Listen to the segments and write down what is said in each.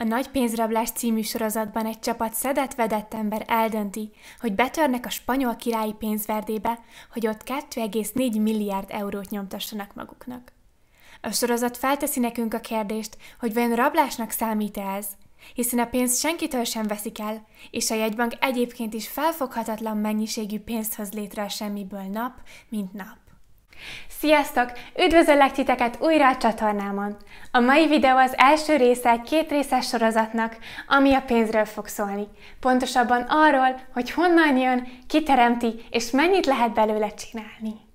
A Nagy pénzrablás című sorozatban egy csapat szedett-vedett ember eldönti, hogy betörnek a spanyol királyi pénzverdébe, hogy ott 2,4 milliárd eurót nyomtassanak maguknak. A sorozat felteszi nekünk a kérdést, hogy vajon rablásnak számít-e ez, hiszen a pénzt senkitől sem veszik el, és a jegybank egyébként is felfoghatatlan mennyiségű pénzt hoz létre a semmiből nap, mint nap. Sziasztok! Üdvözöllek titeket újra a csatornámon! A mai videó az első része egy két részes sorozatnak, ami a pénzről fog szólni. Pontosabban arról, hogy honnan jön, ki teremti és mennyit lehet belőle csinálni.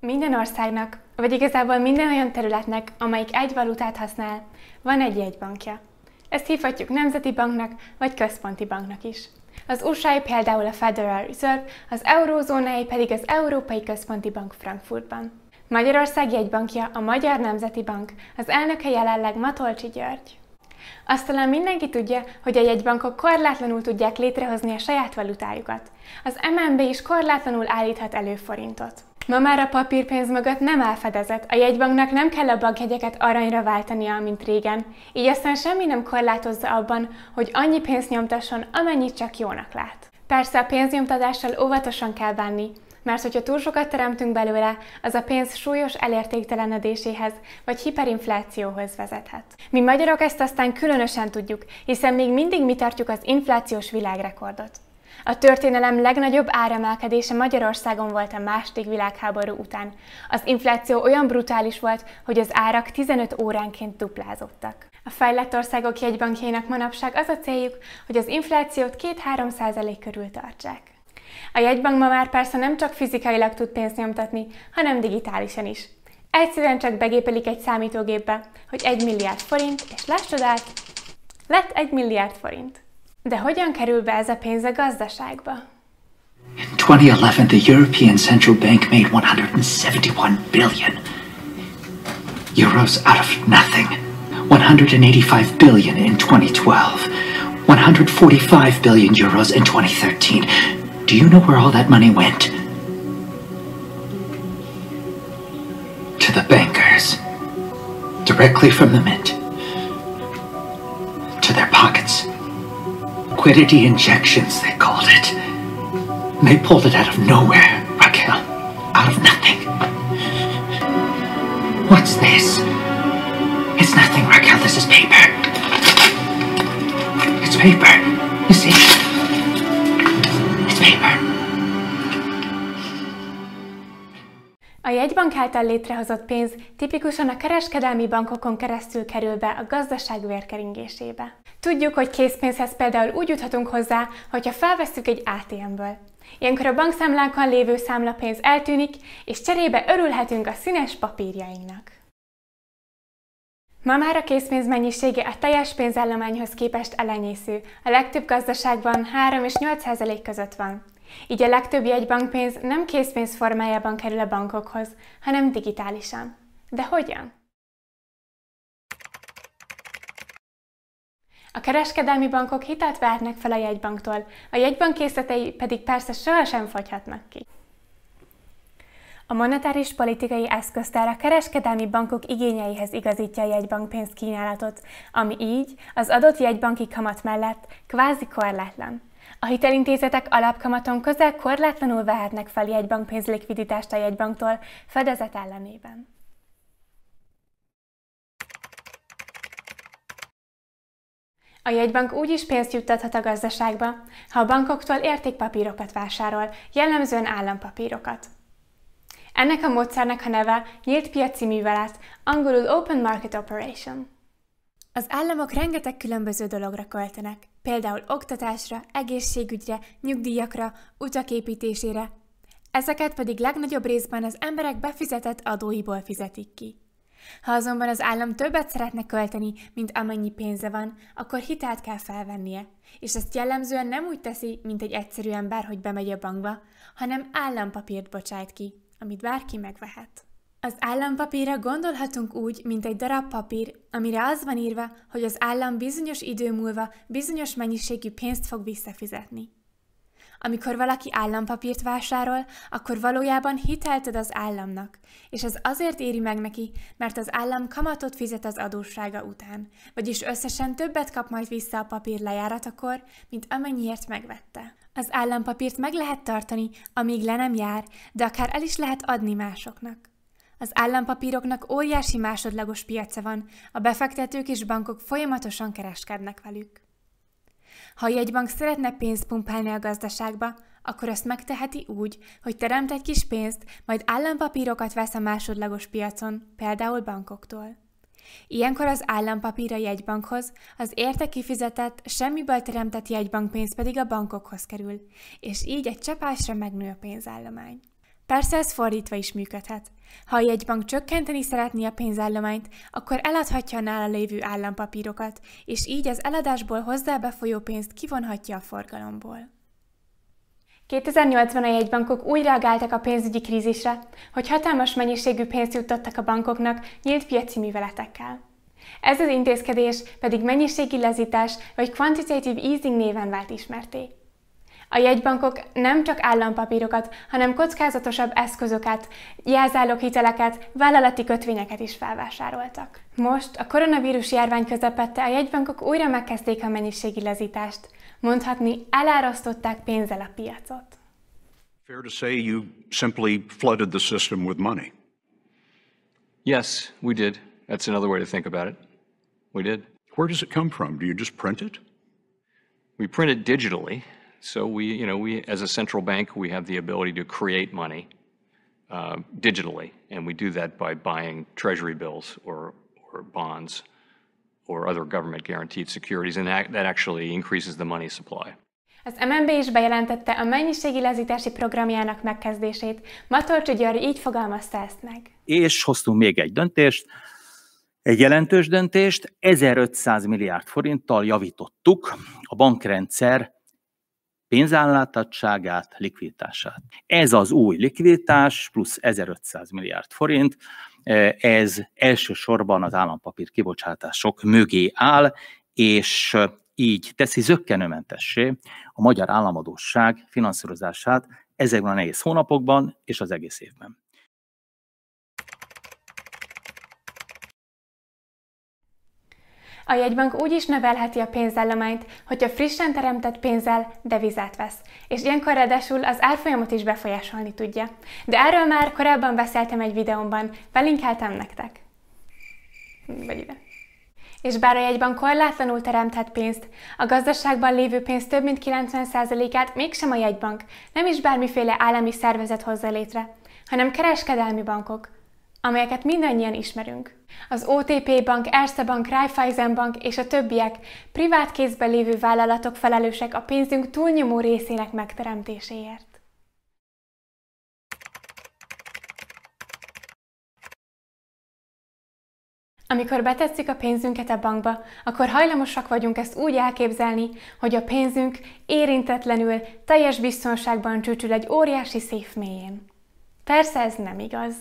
Minden országnak, vagy igazából minden olyan területnek, amelyik egy valutát használ, van egy jegybankja. Ezt hívhatjuk nemzeti banknak vagy központi banknak is. Az usa például a Federal Reserve, az eurózónai pedig az Európai Központi Bank Frankfurtban. Magyarország jegybankja a Magyar Nemzeti Bank, az elnöke jelenleg Matolcsi György. Azt talán mindenki tudja, hogy a jegybankok korlátlanul tudják létrehozni a saját valutájukat. Az MNB is korlátlanul állíthat elő forintot. Ma már a papírpénz mögött nem elfedezett, a jegybanknak nem kell a bankjegyeket aranyra váltania, mint régen, így aztán semmi nem korlátozza abban, hogy annyi pénzt nyomtasson, amennyit csak jónak lát. Persze a pénznyomtatással óvatosan kell bánni, mert hogyha túl sokat teremtünk belőle, az a pénz súlyos elértéktelenedéséhez vagy hiperinflációhoz vezethet. Mi magyarok ezt aztán különösen tudjuk, hiszen még mindig mi tartjuk az inflációs világrekordot. A történelem legnagyobb áremelkedése Magyarországon volt a második világháború után. Az infláció olyan brutális volt, hogy az árak 15 óránként duplázottak. A fejlett országok jegybankjainak manapság az a céljuk, hogy az inflációt 2-3 százalék körül tartsák. A jegybank ma már persze nem csak fizikailag tud pénzt nyomtatni, hanem digitálisan is. Egyszerűen csak begépelik egy számítógépbe, hogy 1 milliárd forint, és lássad, át, lett 1 milliárd forint. De hogyan kerül be ez a pénz a gazdaságba? In 2011, the European Central Bank made 171 billion euros out of nothing. 185 billion in 2012. 145 billion euros in 2013. Do you know where all that money went? To the bankers. Directly from the mint. liquidity injections, they called it. They pulled it out of nowhere, Raquel. Out of nothing. What's this? It's nothing, Raquel. This is paper. It's paper. You see? It's paper. A jegybank által létrehozott pénz tipikusan a kereskedelmi bankokon keresztül kerül be a gazdaság vérkeringésébe. Tudjuk, hogy készpénzhez például úgy juthatunk hozzá, hogyha felvesszük egy ATM-ből. Ilyenkor a bankszámlánkon lévő számlapénz eltűnik, és cserébe örülhetünk a színes papírjainknak. Ma már a készpénz mennyisége a teljes pénzállományhoz képest elenyésző, a legtöbb gazdaságban 3 és 8% százalék között van. Így a legtöbb jegybankpénz nem készpénz formájában kerül a bankokhoz, hanem digitálisan. De hogyan? A kereskedelmi bankok hitelt vehetnek fel a jegybanktól, a jegybank készletei pedig persze sohasem fogyhatnak ki. A monetáris politikai eszköztár a kereskedelmi bankok igényeihez igazítja a jegybank pénzkínálatot, ami így az adott jegybanki kamat mellett kvázi korlátlan. A hitelintézetek alapkamaton közel korlátlanul vehetnek fel likviditást a jegybanktól fedezet ellenében. A jegybank úgy is pénzt juttathat a gazdaságba, ha a bankoktól értékpapírokat vásárol, jellemzően állampapírokat. Ennek a módszernek a neve nyílt piaci művelet, angolul Open Market Operation. Az államok rengeteg különböző dologra költenek, például oktatásra, egészségügyre, nyugdíjakra, utak építésére, ezeket pedig legnagyobb részben az emberek befizetett adóiból fizetik ki. Ha azonban az állam többet szeretne költeni, mint amennyi pénze van, akkor hitelt kell felvennie, és ezt jellemzően nem úgy teszi, mint egy egyszerű ember, hogy bemegy a bankba, hanem állampapírt bocsájt ki, amit bárki megvehet. Az állampapírra gondolhatunk úgy, mint egy darab papír, amire az van írva, hogy az állam bizonyos idő múlva bizonyos mennyiségű pénzt fog visszafizetni. Amikor valaki állampapírt vásárol, akkor valójában hitelt ad az államnak, és ez azért éri meg neki, mert az állam kamatot fizet az adóssága után, vagyis összesen többet kap majd vissza a papír lejáratakor, mint amennyiért megvette. Az állampapírt meg lehet tartani, amíg le nem jár, de akár el is lehet adni másoknak. Az állampapíroknak óriási másodlagos piaca van, a befektetők és bankok folyamatosan kereskednek velük. Ha a jegybank szeretne pénzt pumpálni a gazdaságba, akkor ezt megteheti úgy, hogy teremt egy kis pénzt, majd állampapírokat vesz a másodlagos piacon, például bankoktól. Ilyenkor az állampapír a jegybankhoz, az érte kifizetett, semmiből teremtett jegybankpénz pedig a bankokhoz kerül, és így egy csapásra megnő a pénzállomány. Persze ez fordítva is működhet. Ha a jegybank csökkenteni szeretné a pénzállományt, akkor eladhatja a nála lévő állampapírokat, és így az eladásból hozzá befolyó pénzt kivonhatja a forgalomból. 2008-ban a jegybankok úgy reagáltak a pénzügyi krízisre, hogy hatalmas mennyiségű pénzt juttattak a bankoknak nyílt piaci műveletekkel. Ez az intézkedés pedig mennyiségi lezítás vagy quantitative easing néven vált ismerté. A jegybankok nem csak állampapírokat, hanem kockázatosabb eszközöket, jelzálók hiteleket, vállalati kötvényeket is felvásároltak. Most a koronavírus járvány közepette a jegybankok újra megkezdték a mennyiségi lezítást. Mondhatni, elárasztották pénzzel a piacot. Fair to say you simply flooded the system with money. Yes, we did. That's another way to think about it. We did. Where does it come from? Do you just print it? We print it digitally. So we, you know, we as a central bank, we have the ability to create money uh, digitally, and we do that by buying treasury bills or, or bonds or other government guaranteed securities, and that, that actually increases the money supply. Az MNB is bejelentette a mennyiségi lazítási programjának megkezdését. Matolcsi Gyari így fogalmazta ezt meg. És hoztunk még egy döntést, egy jelentős döntést, 1500 milliárd forinttal javítottuk a bankrendszer pénzállátottságát, likviditását. Ez az új likviditás plusz 1500 milliárd forint, ez elsősorban az állampapír kibocsátások mögé áll, és így teszi zöggenőmentessé a magyar államadóság finanszírozását ezekben a nehéz hónapokban és az egész évben. A jegybank úgy is növelheti a pénzállományt, hogyha frissen teremtett pénzzel devizát vesz, és ilyenkor ráadásul az árfolyamot is befolyásolni tudja. De erről már korábban beszéltem egy videómban, belinkeltem nektek. Vagy ide. És bár a jegyban korlátlanul teremthet pénzt, a gazdaságban lévő pénz több mint 90%-át mégsem a jegybank, nem is bármiféle állami szervezet hozza létre, hanem kereskedelmi bankok, amelyeket mindannyian ismerünk. Az OTP Bank, Erste Bank, Raiffeisen Bank és a többiek privát kézben lévő vállalatok felelősek a pénzünk túlnyomó részének megteremtéséért. Amikor betetszik a pénzünket a bankba, akkor hajlamosak vagyunk ezt úgy elképzelni, hogy a pénzünk érintetlenül, teljes biztonságban csücsül egy óriási szép mélyén. Persze ez nem igaz.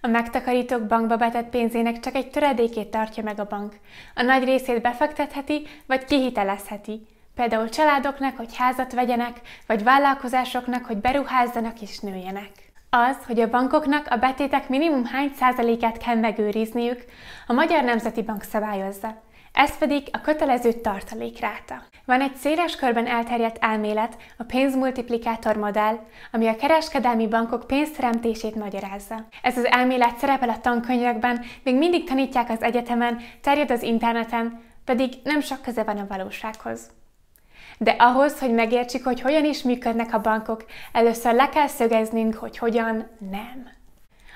A megtakarítók bankba betett pénzének csak egy töredékét tartja meg a bank. A nagy részét befektetheti, vagy kihitelezheti. Például családoknak, hogy házat vegyenek, vagy vállalkozásoknak, hogy beruházzanak és nőjenek az, hogy a bankoknak a betétek minimum hány százalékát kell megőrizniük, a Magyar Nemzeti Bank szabályozza. Ez pedig a kötelező tartalékráta. Van egy széles körben elterjedt elmélet, a pénzmultiplikátor modell, ami a kereskedelmi bankok pénzteremtését magyarázza. Ez az elmélet szerepel a tankönyvekben, még mindig tanítják az egyetemen, terjed az interneten, pedig nem sok köze van a valósághoz. De ahhoz, hogy megértsük, hogy hogyan is működnek a bankok, először le kell szögeznünk, hogy hogyan nem.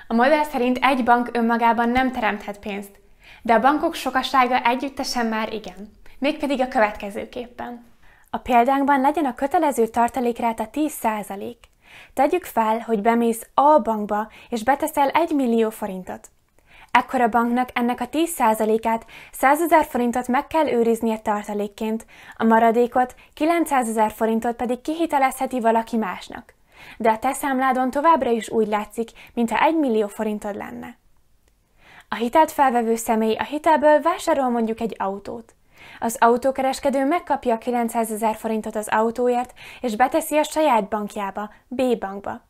A modell szerint egy bank önmagában nem teremthet pénzt, de a bankok sokasága együttesen már igen. Mégpedig a következőképpen. A példánkban legyen a kötelező tartalékráta 10 Tegyük fel, hogy bemész A bankba, és beteszel 1 millió forintot ekkora banknak ennek a 10%-át 100 ezer forintot meg kell őriznie tartalékként, a maradékot 900 ezer forintot pedig kihitelezheti valaki másnak. De a te számládon továbbra is úgy látszik, mintha 1 millió forintod lenne. A hitelt felvevő személy a hitelből vásárol mondjuk egy autót. Az autókereskedő megkapja 900 ezer forintot az autóért, és beteszi a saját bankjába, B bankba.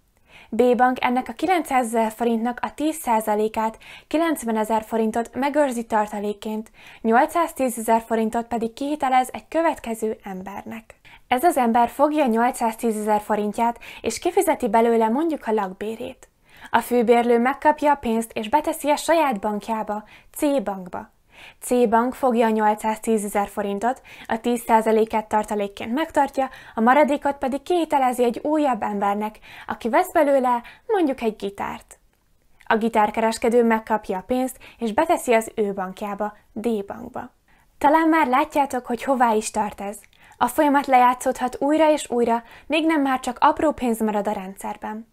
B Bank ennek a 900 ezer forintnak a 10%-át, 90 ezer forintot megőrzi tartalékként, 810 ezer forintot pedig kihitelez egy következő embernek. Ez az ember fogja 810 ezer forintját, és kifizeti belőle mondjuk a lakbérét. A főbérlő megkapja a pénzt, és beteszi a saját bankjába, C bankba. C bank fogja a 810 ezer forintot, a 10 et tartalékként megtartja, a maradékot pedig kételezi egy újabb embernek, aki vesz belőle mondjuk egy gitárt. A gitárkereskedő megkapja a pénzt, és beteszi az ő bankjába, D bankba. Talán már látjátok, hogy hová is tart ez. A folyamat lejátszódhat újra és újra, még nem már csak apró pénz marad a rendszerben.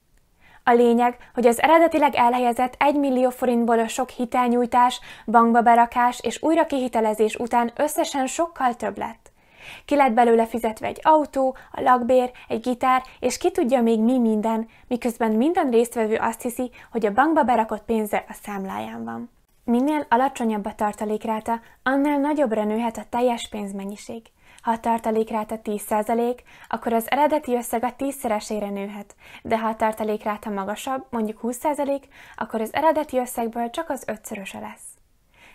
A lényeg, hogy az eredetileg elhelyezett 1 millió forintból a sok hitelnyújtás, bankba berakás és újra kihitelezés után összesen sokkal több lett. Ki lett belőle fizetve egy autó, a lakbér, egy gitár, és ki tudja még mi minden, miközben minden résztvevő azt hiszi, hogy a bankba berakott pénze a számláján van. Minél alacsonyabb a tartalékráta, annál nagyobbra nőhet a teljes pénzmennyiség. Ha a tartalékráta 10%, akkor az eredeti összeg a 10-szeresére nőhet, de ha a tartalékráta magasabb, mondjuk 20%, akkor az eredeti összegből csak az ötszöröse lesz.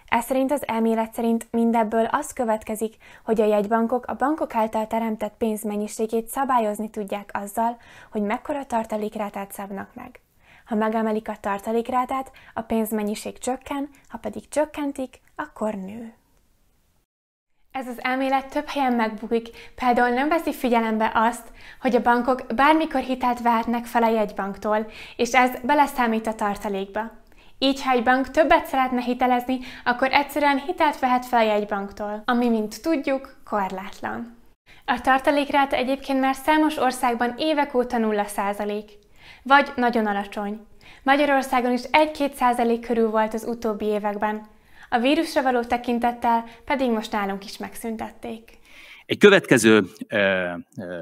Ez szerint az elmélet szerint mindebből az következik, hogy a jegybankok a bankok által teremtett pénzmennyiségét szabályozni tudják azzal, hogy mekkora tartalékrátát szabnak meg. Ha megemelik a tartalékrátát, a pénzmennyiség csökken, ha pedig csökkentik, akkor nő. Ez az elmélet több helyen megbukik, például nem veszi figyelembe azt, hogy a bankok bármikor hitelt vehetnek fel a jegybanktól, és ez beleszámít a tartalékba. Így, ha egy bank többet szeretne hitelezni, akkor egyszerűen hitelt vehet fel a jegybanktól, ami, mint tudjuk, korlátlan. A tartalékrát egyébként már számos országban évek óta 0 százalék, vagy nagyon alacsony. Magyarországon is 1-2 százalék körül volt az utóbbi években, a vírusra való tekintettel pedig most nálunk is megszüntették. Egy következő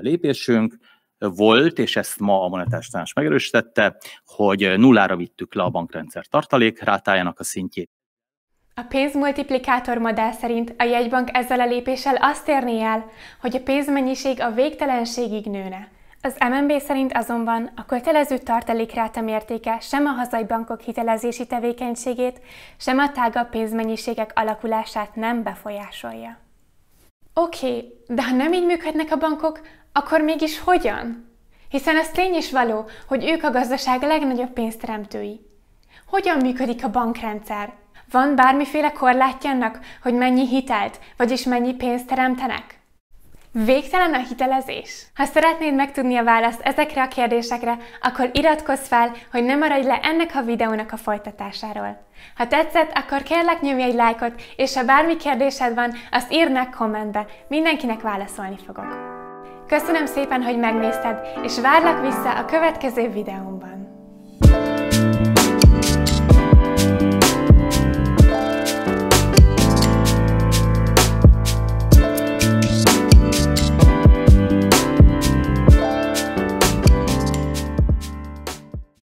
lépésünk volt, és ezt ma a monetáris tanács megerősítette, hogy nullára vittük le a bankrendszer tartalék rátájának a szintjét. A pénzmultiplikátor modell szerint a jegybank ezzel a lépéssel azt érné el, hogy a pénzmennyiség a végtelenségig nőne. Az MNB szerint azonban a kötelező tartalékráta mértéke sem a hazai bankok hitelezési tevékenységét, sem a tágabb pénzmennyiségek alakulását nem befolyásolja. Oké, okay, de ha nem így működnek a bankok, akkor mégis hogyan? Hiszen az tény is való, hogy ők a gazdaság legnagyobb pénzteremtői. Hogyan működik a bankrendszer? Van bármiféle korlátja annak, hogy mennyi hitelt, vagyis mennyi pénzt teremtenek? Végtelen a hitelezés? Ha szeretnéd megtudni a választ ezekre a kérdésekre, akkor iratkozz fel, hogy ne maradj le ennek a videónak a folytatásáról. Ha tetszett, akkor kérlek nyomj egy lájkot, és ha bármi kérdésed van, azt írd meg kommentbe, mindenkinek válaszolni fogok. Köszönöm szépen, hogy megnézted, és várlak vissza a következő videómban.